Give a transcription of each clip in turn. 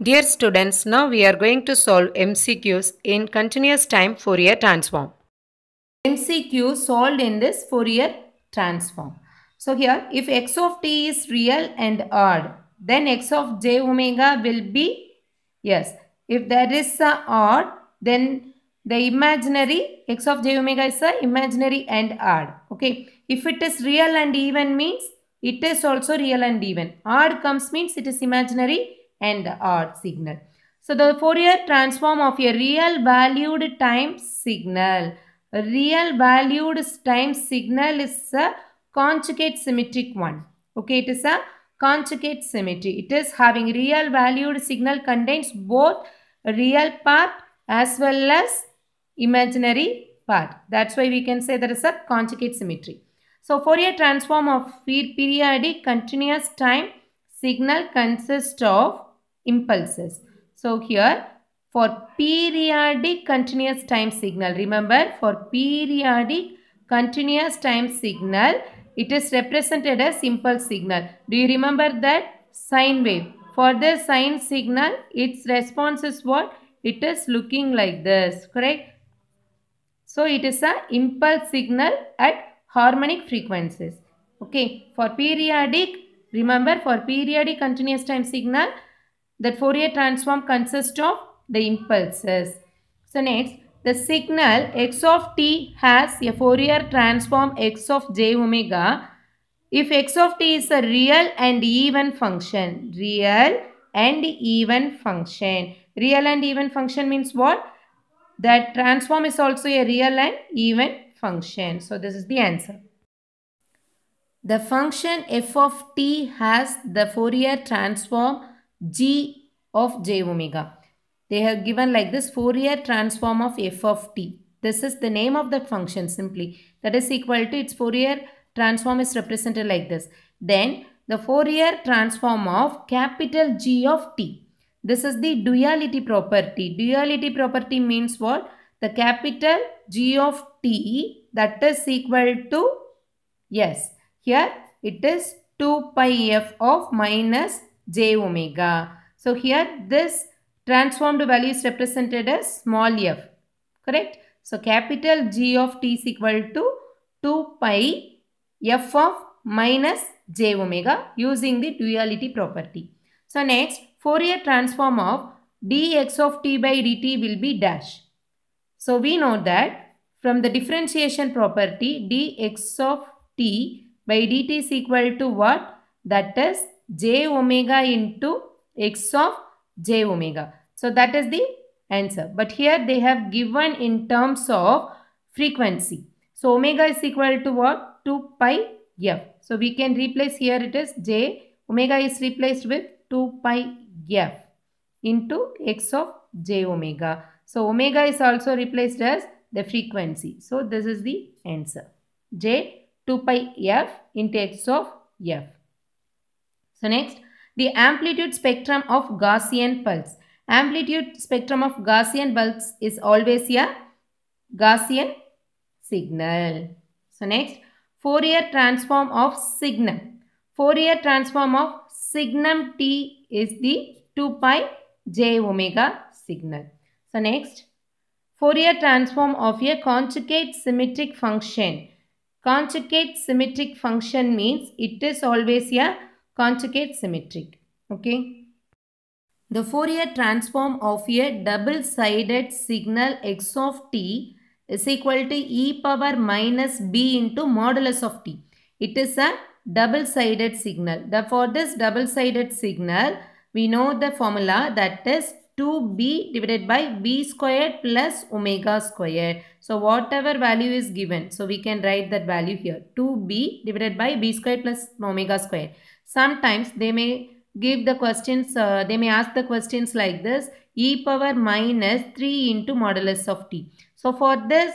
Dear students, now we are going to solve MCQs in continuous time Fourier transform. MCQ solved in this Fourier transform. So here, if x of t is real and odd, then x of j omega will be, yes, if there is a uh, odd, then the imaginary x of j omega is a uh, imaginary and odd. Okay, if it is real and even means, it is also real and even. Odd comes means it is imaginary and R signal. So the Fourier transform of a real valued time signal. A real valued time signal is a conjugate symmetric one. Okay, it is a conjugate symmetry. It is having real valued signal contains both real part as well as imaginary part. That's why we can say there is a conjugate symmetry. So Fourier transform of periodic continuous time signal consists of impulses. So here for periodic continuous time signal, remember for periodic continuous time signal, it is represented as impulse signal. Do you remember that? Sine wave. For the sine signal, its response is what? It is looking like this, correct? So it is an impulse signal at harmonic frequencies. Okay, for periodic, remember for periodic continuous time signal, that Fourier transform consists of the impulses. So next, the signal x of t has a Fourier transform x of j omega. If x of t is a real and even function, real and even function. Real and even function means what? That transform is also a real and even function. So this is the answer. The function f of t has the Fourier transform g of j omega. They have given like this Fourier transform of f of t. This is the name of that function simply. That is equal to its Fourier transform is represented like this. Then the Fourier transform of capital G of t. This is the duality property. Duality property means what? The capital G of t that is equal to, yes, here it is 2 pi f of minus j omega. So here this transformed value is represented as small f. Correct? So capital G of t is equal to 2 pi f of minus j omega using the duality property. So next Fourier transform of dx of t by dt will be dash. So we know that from the differentiation property dx of t by dt is equal to what? That is j omega into x of j omega. So that is the answer. But here they have given in terms of frequency. So omega is equal to what? 2 pi f. So we can replace here it is j. Omega is replaced with 2 pi f into x of j omega. So omega is also replaced as the frequency. So this is the answer. j 2 pi f into x of f. So next, the amplitude spectrum of Gaussian pulse. Amplitude spectrum of Gaussian pulse is always a Gaussian signal. So next, Fourier transform of signum. Fourier transform of signum t is the 2 pi j omega signal. So next, Fourier transform of a conjugate symmetric function. Conjugate symmetric function means it is always a conjugate symmetric. Okay. The Fourier transform of a double-sided signal x of t is equal to e power minus b into modulus of t. It is a double-sided signal. Therefore, this double-sided signal, we know the formula that is 2b divided by b squared plus omega squared. So, whatever value is given, so we can write that value here. 2b divided by b squared plus omega squared. Sometimes they may give the questions, uh, they may ask the questions like this, e power minus 3 into modulus of t. So for this,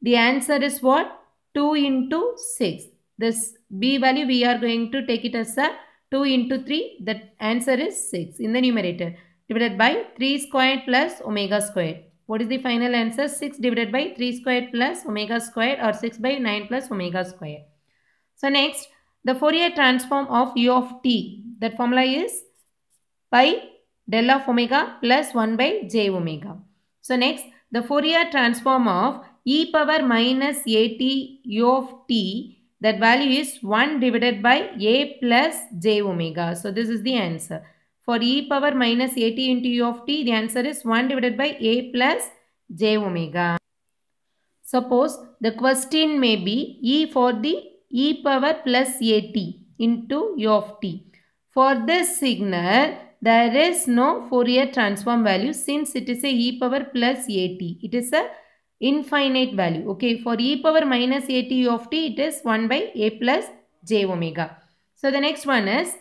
the answer is what? 2 into 6. This b value, we are going to take it as a 2 into 3. The answer is 6 in the numerator. Divided by 3 squared plus omega squared. What is the final answer? 6 divided by 3 squared plus omega squared or 6 by 9 plus omega squared. So next, the Fourier transform of u of t. That formula is pi del of omega plus 1 by j omega. So next, the Fourier transform of e power minus at u of t that value is 1 divided by a plus j omega. So this is the answer. For e power minus at into u of t, the answer is 1 divided by a plus j omega. Suppose the question may be e for the e power plus at into u of t. For this signal, there is no Fourier transform value since it is a e power plus at. It is a infinite value. Okay, for e power minus at u of t, it is 1 by a plus j omega. So, the next one is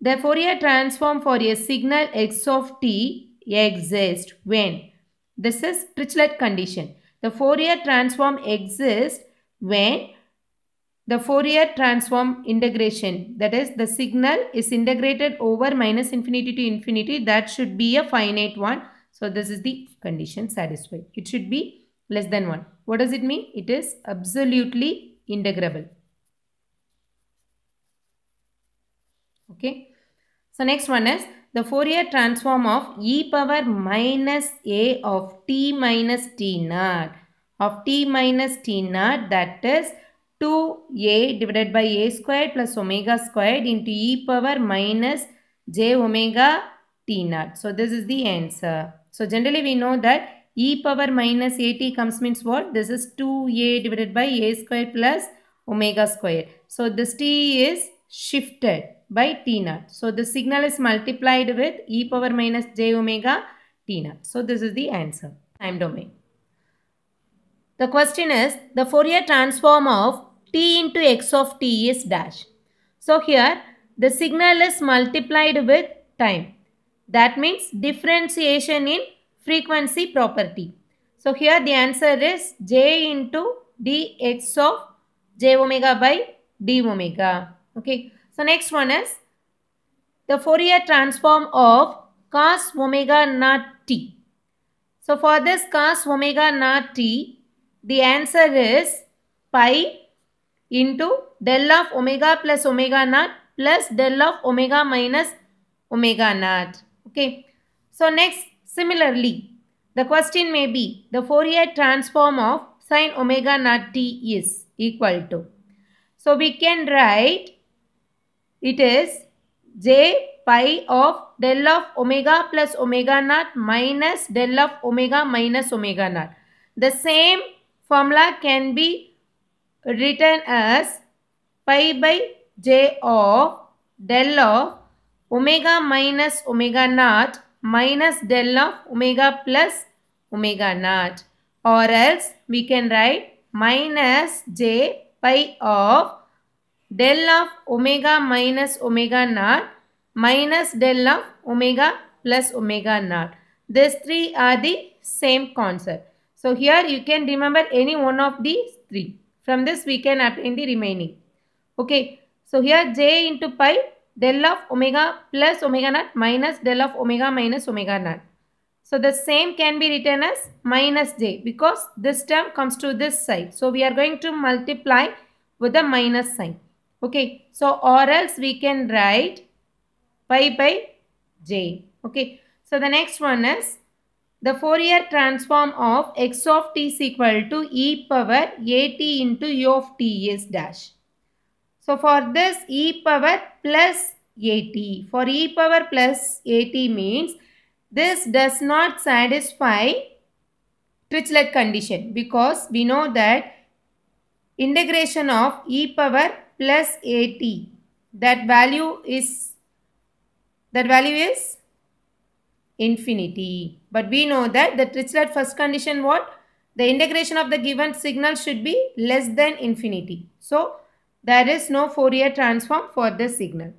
the Fourier transform for a signal x of t exists when? This is Trichlet condition. The Fourier transform exists when the Fourier transform integration that is the signal is integrated over minus infinity to infinity that should be a finite one. So this is the condition satisfied. It should be less than 1. What does it mean? It is absolutely integrable. Okay. So next one is the Fourier transform of e power minus a of t minus t naught of t minus t naught that is 2a divided by a squared plus omega squared into e power minus j omega t naught. So this is the answer. So generally we know that e power minus at comes means what? This is 2a divided by a squared plus omega squared. So this t is shifted by t naught. So the signal is multiplied with e power minus j omega t naught. So this is the answer. Time domain. The question is the Fourier transform of t into x of t is dash. So here the signal is multiplied with time. That means differentiation in frequency property. So here the answer is j into dx of j omega by d omega. Okay. So next one is the Fourier transform of cos omega naught t. So for this cos omega naught t, the answer is pi into del of omega plus omega naught plus del of omega minus omega naught. Okay. So next, similarly, the question may be the Fourier transform of sine omega naught t is equal to. So we can write it is j pi of del of omega plus omega naught minus del of omega minus omega naught. The same formula can be written as pi by j of del of omega minus omega naught minus del of omega plus omega naught or else we can write minus j pi of del of omega minus omega naught minus del of omega plus omega naught. These three are the same concept. So here you can remember any one of these three. From this we can obtain the remaining. Okay. So here j into pi del of omega plus omega naught minus del of omega minus omega naught. So the same can be written as minus j because this term comes to this side. So we are going to multiply with the minus sign. Okay. So or else we can write pi by j. Okay. So the next one is the Fourier transform of x of t is equal to e power at into u of t is dash. So for this e power plus at. For e power plus at means this does not satisfy Trichlet condition because we know that integration of e power plus at that value is that value is infinity. But we know that the Dirichlet first condition what? The integration of the given signal should be less than infinity. So, there is no Fourier transform for this signal.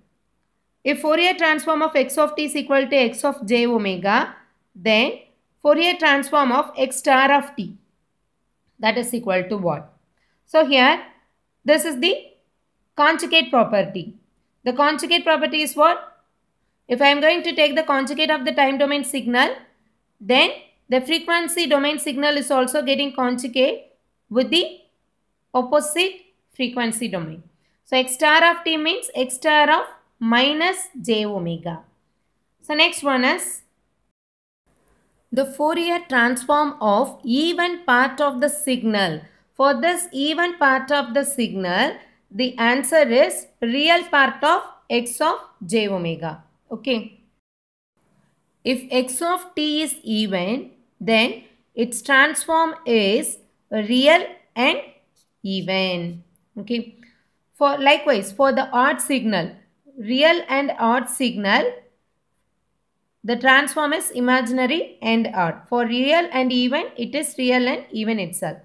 If Fourier transform of x of t is equal to x of j omega, then Fourier transform of x star of t that is equal to what? So here this is the conjugate property. The conjugate property is what? If I am going to take the conjugate of the time domain signal, then the frequency domain signal is also getting conjugate with the opposite frequency domain. So x star of t means x star of minus j omega. So next one is the Fourier transform of even part of the signal. For this even part of the signal, the answer is real part of x of j omega. Okay. If x of t is even, then its transform is real and even. Okay. For likewise, for the odd signal, real and odd signal, the transform is imaginary and odd. For real and even, it is real and even itself.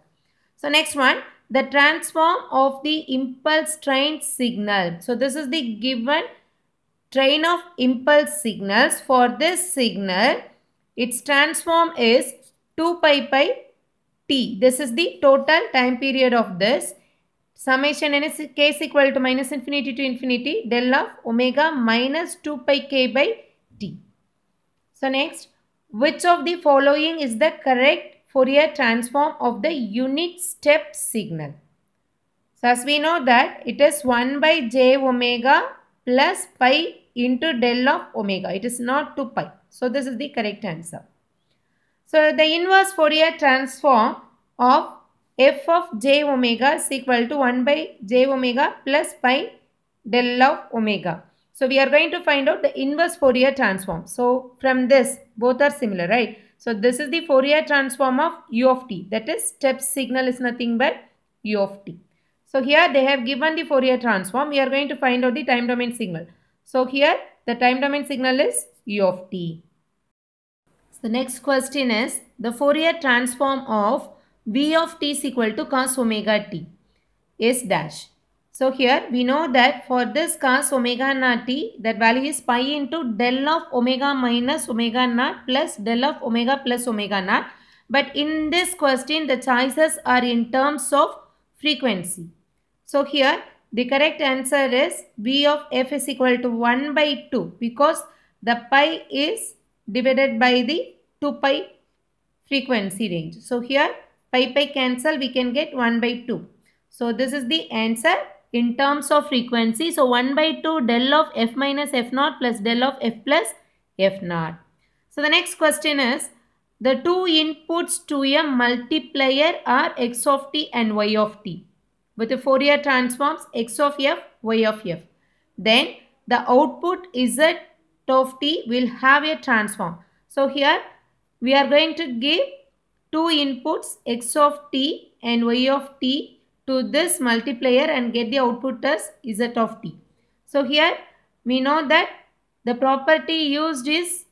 So next one, the transform of the impulse train signal. So this is the given train of impulse signals. For this signal, its transform is 2 pi pi t. This is the total time period of this. Summation n is k is equal to minus infinity to infinity del of omega minus 2 pi k by t. So next, which of the following is the correct Fourier transform of the unit step signal? So as we know that it is 1 by j omega plus pi into del of omega. It is not 2 pi. So this is the correct answer. So the inverse Fourier transform of f of j omega is equal to 1 by j omega plus pi del of omega. So we are going to find out the inverse Fourier transform. So from this both are similar right. So this is the Fourier transform of u of t that is step signal is nothing but u of t. So here they have given the Fourier transform. We are going to find out the time domain signal. So here the time domain signal is u of t. So the next question is the Fourier transform of v of t is equal to cos omega t is dash. So here we know that for this cos omega naught t that value is pi into del of omega minus omega naught plus del of omega plus omega naught. But in this question the choices are in terms of frequency. So here the correct answer is B of f is equal to 1 by 2 because the pi is divided by the 2 pi frequency range. So here pi pi cancel we can get 1 by 2. So this is the answer in terms of frequency. So 1 by 2 del of f minus f naught plus del of f plus f naught. So the next question is the two inputs to a multiplier are x of t and y of t with the Fourier transforms x of f, y of f. Then the output z of t will have a transform. So here we are going to give two inputs x of t and y of t to this multiplier and get the output as z of t. So here we know that the property used is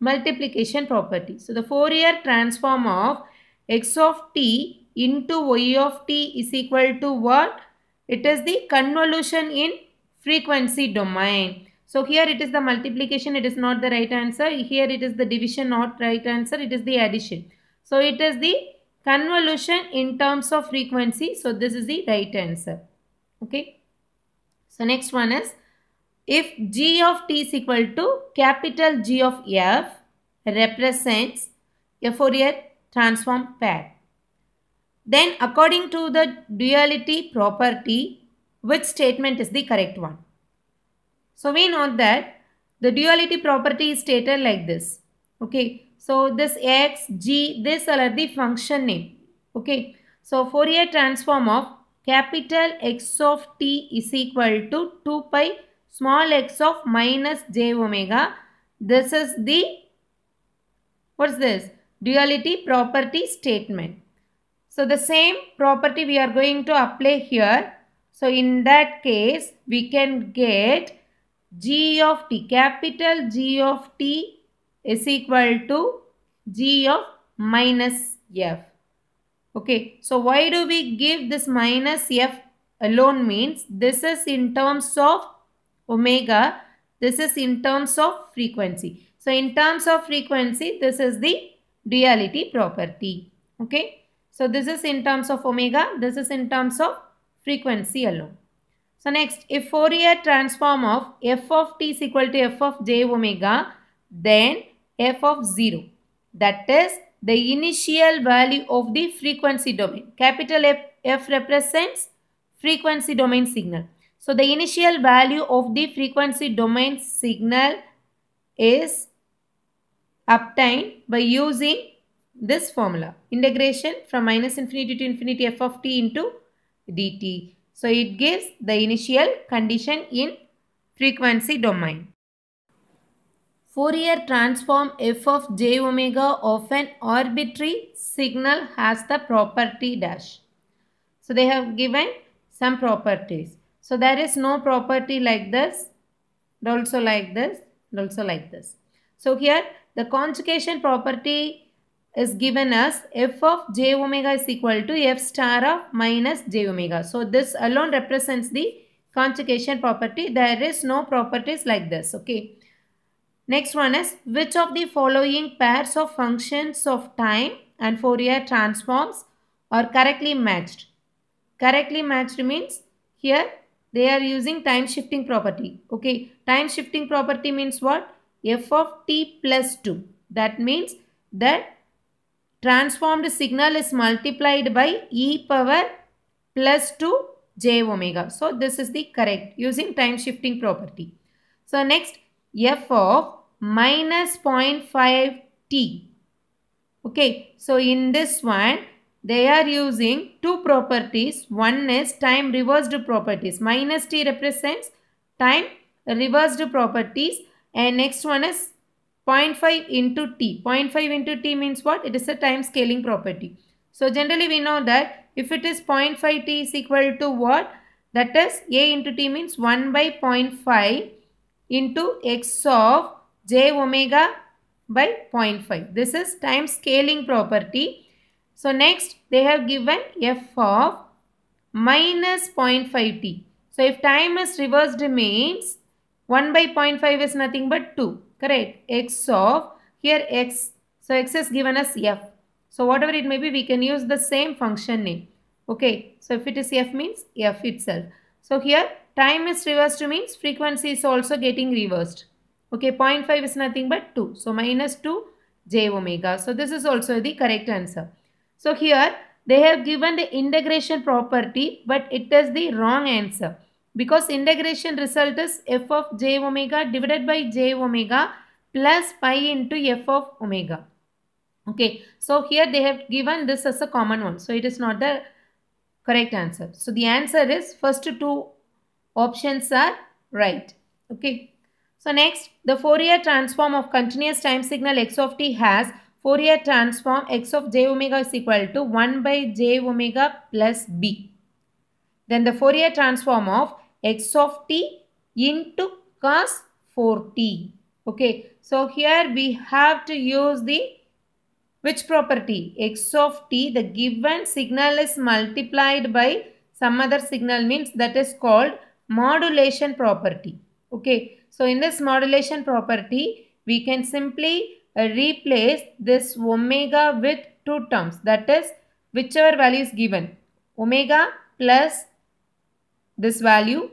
multiplication property. So the Fourier transform of x of t into y of t is equal to what? It is the convolution in frequency domain. So here it is the multiplication, it is not the right answer. Here it is the division, not right answer, it is the addition. So it is the convolution in terms of frequency. So this is the right answer. Okay. So next one is if g of t is equal to capital G of f represents a Fourier transform pair. Then according to the duality property, which statement is the correct one? So we know that the duality property is stated like this. Okay. So this x, g, this are the function name. Okay. So Fourier transform of capital X of t is equal to 2 pi small x of minus j omega. This is the, what's this? Duality property statement. So the same property we are going to apply here. So in that case, we can get g of t, capital G of t is equal to g of minus f. Okay, so why do we give this minus f alone means this is in terms of omega, this is in terms of frequency. So in terms of frequency, this is the duality property. Okay. So this is in terms of omega, this is in terms of frequency alone. So next, if Fourier transform of f of t is equal to f of j omega, then f of 0. That is the initial value of the frequency domain. Capital F, f represents frequency domain signal. So the initial value of the frequency domain signal is obtained by using this formula integration from minus infinity to infinity f of t into dt. So it gives the initial condition in frequency domain. Fourier transform f of j omega of an arbitrary signal has the property dash. So they have given some properties. So there is no property like this, also like this, also like this. So here the conjugation property is given as f of j omega is equal to f star of minus j omega. So this alone represents the conjugation property. There is no properties like this. Okay. Next one is which of the following pairs of functions of time and Fourier transforms are correctly matched. Correctly matched means here they are using time shifting property. Okay. Time shifting property means what? f of t plus 2. That means that transformed signal is multiplied by e power plus 2 j omega. So, this is the correct using time shifting property. So, next f of minus 0.5 t. Okay. So, in this one they are using two properties. One is time reversed properties. Minus t represents time reversed properties and next one is 0.5 into t. 0.5 into t means what? It is a time scaling property. So generally we know that if it is 0.5 t is equal to what? That is a into t means 1 by 0.5 into x of j omega by 0.5. This is time scaling property. So next they have given f of minus 0.5t. So if time is reversed means 1 by 0.5 is nothing but 2. Correct. X of, here X. So X is given as F. So whatever it may be, we can use the same function name. Okay. So if it is F means F itself. So here time is reversed to means frequency is also getting reversed. Okay. 0.5 is nothing but 2. So minus 2 j omega. So this is also the correct answer. So here they have given the integration property but it is the wrong answer because integration result is f of j omega divided by j omega plus pi into f of omega. Okay, so here they have given this as a common one. So it is not the correct answer. So the answer is first two options are right. Okay. So next, the Fourier transform of continuous time signal x of t has Fourier transform x of j omega is equal to 1 by j omega plus b. Then the Fourier transform of x of t into cos 4t. Okay. So here we have to use the which property? X of t, the given signal is multiplied by some other signal means that is called modulation property. Okay. So in this modulation property, we can simply uh, replace this omega with two terms. That is whichever value is given. Omega plus this value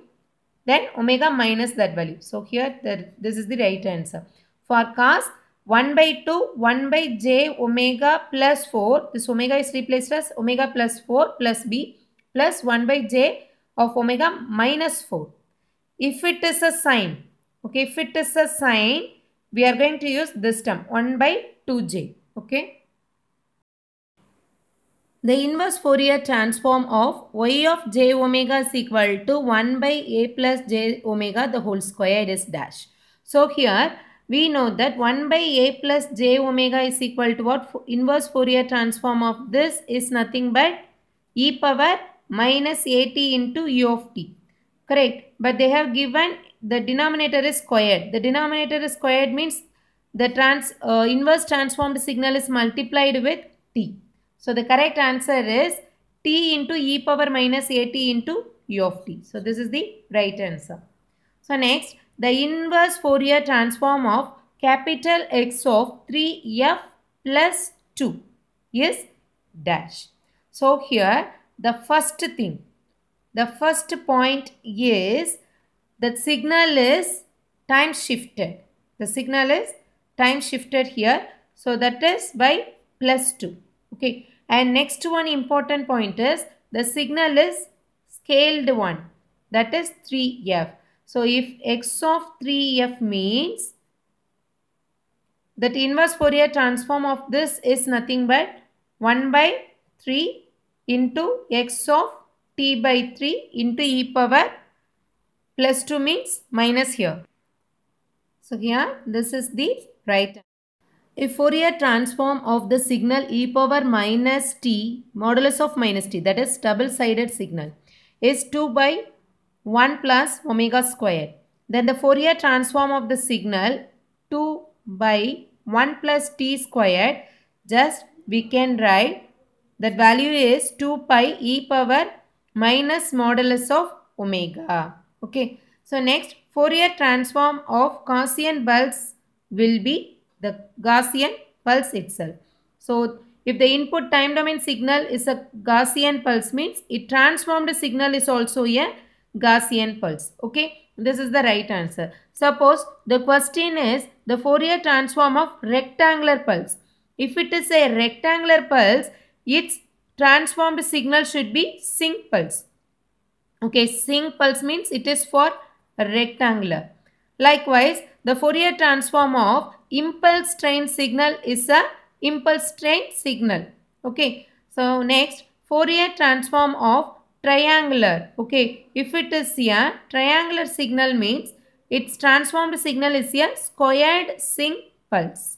then omega minus that value. So here the, this is the right answer for cos 1 by 2, 1 by j omega plus 4. This omega is replaced as omega plus 4 plus b plus 1 by j of omega minus 4. If it is a sine, okay, if it is a sine, we are going to use this term 1 by 2j, okay. The inverse Fourier transform of y of j omega is equal to 1 by a plus j omega the whole square is dash. So here we know that 1 by a plus j omega is equal to what inverse Fourier transform of this is nothing but e power minus at into u of t. Correct. But they have given the denominator is squared. The denominator is squared means the trans uh, inverse transformed signal is multiplied with t. So the correct answer is t into e power minus at into u of t. So this is the right answer. So next the inverse Fourier transform of capital X of 3f plus 2 is dash. So here the first thing, the first point is the signal is time shifted. The signal is time shifted here. So that is by plus 2. Okay. And next one important point is the signal is scaled one. That is 3f. So if x of 3f means that inverse Fourier transform of this is nothing but 1 by 3 into x of t by 3 into e power plus 2 means minus here. So here this is the right if Fourier transform of the signal e power minus t modulus of minus t that is double sided signal is 2 by 1 plus omega square. Then the Fourier transform of the signal 2 by 1 plus t squared just we can write that value is 2 pi e power minus modulus of omega. Okay. So next Fourier transform of Gaussian pulse will be the Gaussian pulse itself. So if the input time domain signal is a Gaussian pulse means it transformed signal is also a Gaussian pulse. Okay, this is the right answer. Suppose the question is the Fourier transform of rectangular pulse. If it is a rectangular pulse, its transformed signal should be sync pulse. Okay, sync pulse means it is for rectangular. Likewise, the Fourier transform of impulse train signal is a impulse train signal. Okay, so next Fourier transform of triangular. Okay, if it is a triangular signal means its transformed signal is a squared sing pulse.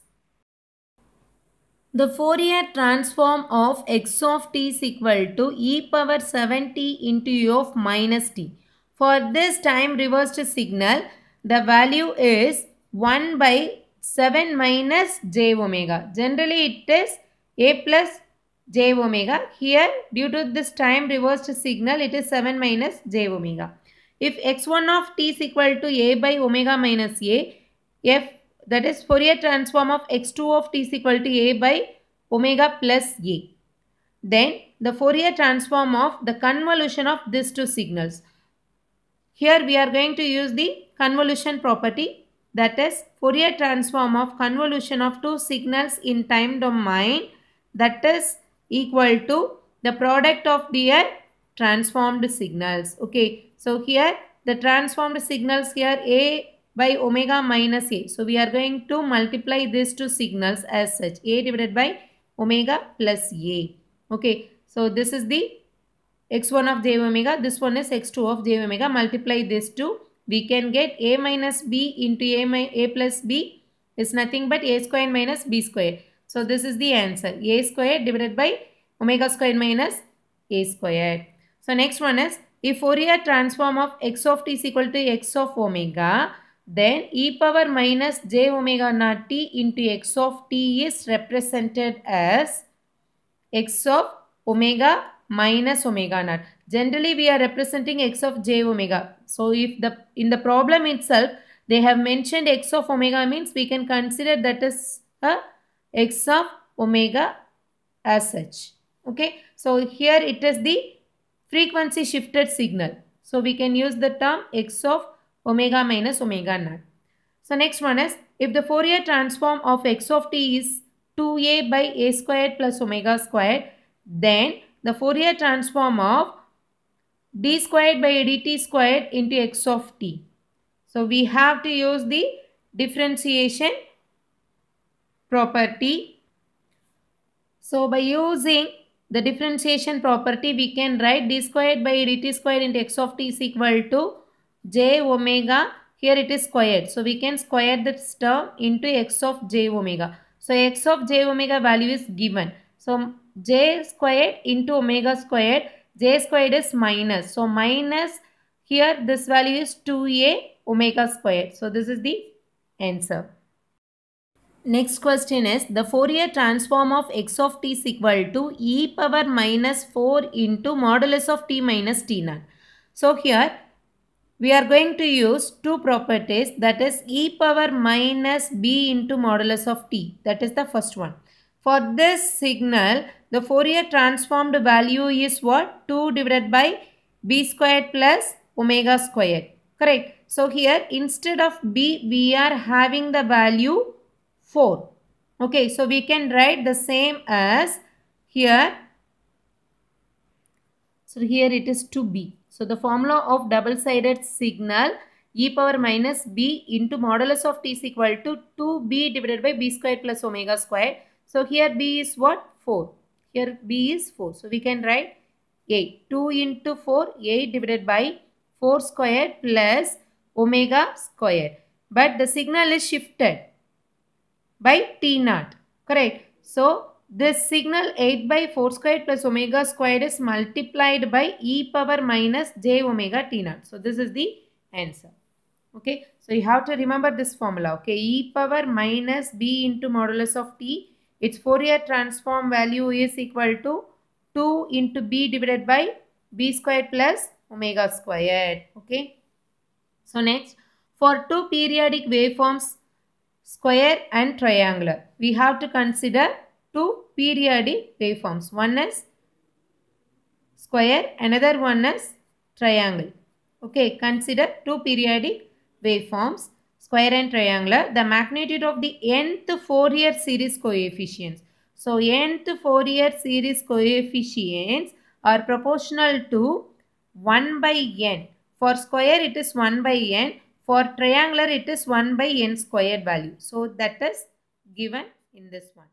The Fourier transform of x of t is equal to e power 7t into u of minus t. For this time reversed signal, the value is 1 by 7 minus j omega. Generally, it is a plus j omega. Here due to this time reversed signal it is 7 minus j omega. If x1 of t is equal to a by omega minus a, f that is Fourier transform of x2 of t is equal to a by omega plus a. Then the Fourier transform of the convolution of these two signals. Here we are going to use the convolution property that is Fourier transform of convolution of two signals in time domain that is equal to the product of their transformed signals. Okay, so here the transformed signals here A by omega minus A. So we are going to multiply these two signals as such. A divided by omega plus A. Okay, so this is the x1 of j omega. This one is x2 of j omega. Multiply these two. We can get A minus B into A, A plus B is nothing but A square minus B square. So this is the answer. A squared divided by omega squared minus A squared. So next one is if Fourier transform of x of t is equal to x of omega then e power minus j omega naught t into x of t is represented as x of omega minus omega naught. Generally we are representing x of j omega. So if the in the problem itself they have mentioned x of omega means we can consider that as a x of omega as such. Okay. So here it is the frequency shifted signal. So we can use the term x of omega minus omega naught. So next one is if the Fourier transform of x of t is 2a by a squared plus omega squared then the Fourier transform of d squared by dt squared into x of t. So we have to use the differentiation property. So by using the differentiation property we can write d squared by dt squared into x of t is equal to j omega. Here it is squared. So we can square this term into x of j omega. So x of j omega value is given. So j squared into omega squared. j squared is minus. So minus here this value is 2a omega squared. So this is the answer. Next question is the Fourier transform of x of t is equal to e power minus 4 into modulus of t minus t naught. So here we are going to use two properties that is e power minus b into modulus of t that is the first one. For this signal the Fourier transformed value is what 2 divided by b squared plus omega squared correct. So here instead of b we are having the value 4. Okay, so we can write the same as here. So here it is 2b. So the formula of double-sided signal e power minus b into modulus of t is equal to 2b divided by b square plus omega square. So here b is what? 4. Here b is 4. So we can write 8. 2 into 4, 8 divided by 4 square plus omega square. But the signal is shifted by T naught. Correct. So this signal 8 by 4 squared plus omega squared is multiplied by e power minus j omega T naught. So this is the answer. Okay. So you have to remember this formula. Okay. e power minus b into modulus of T. Its Fourier transform value is equal to 2 into b divided by b squared plus omega squared. Okay. So next, for two periodic waveforms square and triangular. We have to consider two periodic waveforms. One is square, another one is triangle. Okay, consider two periodic waveforms, square and triangular. The magnitude of the nth Fourier series coefficients. So, nth Fourier series coefficients are proportional to 1 by n. For square, it is 1 by n. For triangular, it is 1 by n squared value. So, that is given in this one.